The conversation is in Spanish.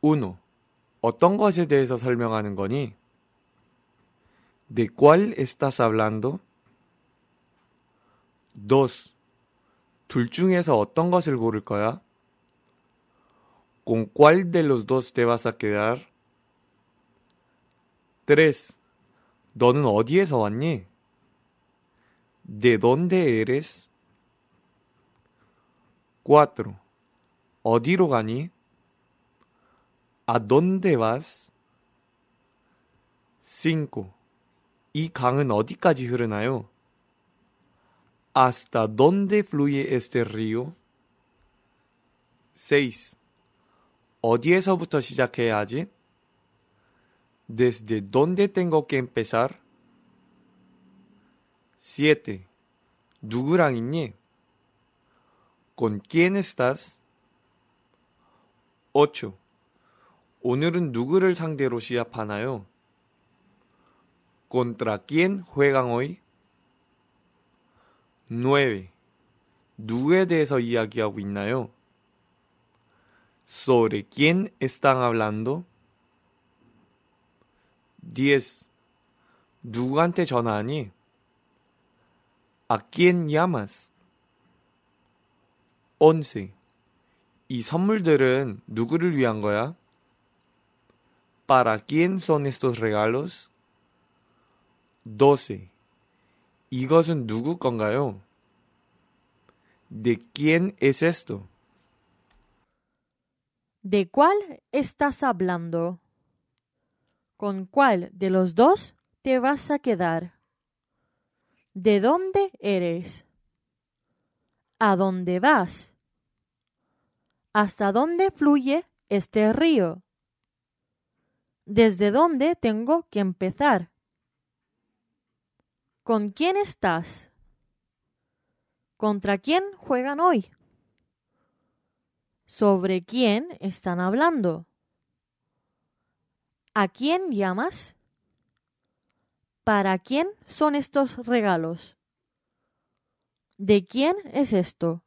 1. 어떤 것에 대해서 설명하는 거니? ¿De cuál estás hablando? 2. 둘 중에서 어떤 것을 고를 거야? ¿Con cuál de los dos te vas a quedar? 3. 너는 어디에서 왔니? ¿De dónde eres? 4. 어디로 가니? ¿A dónde vas? 5. ¿Y 강은 어디까지 흐르나요? ¿Hasta dónde fluye este río? 6. 어디에서부터 que hay ¿Desde dónde tengo que empezar? 7. 누구랑 있니? ¿Con quién estás? 8. 오늘은 누구를 상대로 시합하나요? contra quién juegan hoy? 9. 누구에 대해서 이야기하고 있나요? sobre quién están hablando? 10. 누구한테 전화하니? a quién llamas? 11. 이 선물들은 누구를 위한 거야? ¿Para quién son estos regalos? 12. ¿De quién es esto? ¿De cuál estás hablando? ¿Con cuál de los dos te vas a quedar? ¿De dónde eres? ¿A dónde vas? ¿Hasta dónde fluye este río? ¿Desde dónde tengo que empezar? ¿Con quién estás? ¿Contra quién juegan hoy? ¿Sobre quién están hablando? ¿A quién llamas? ¿Para quién son estos regalos? ¿De quién es esto?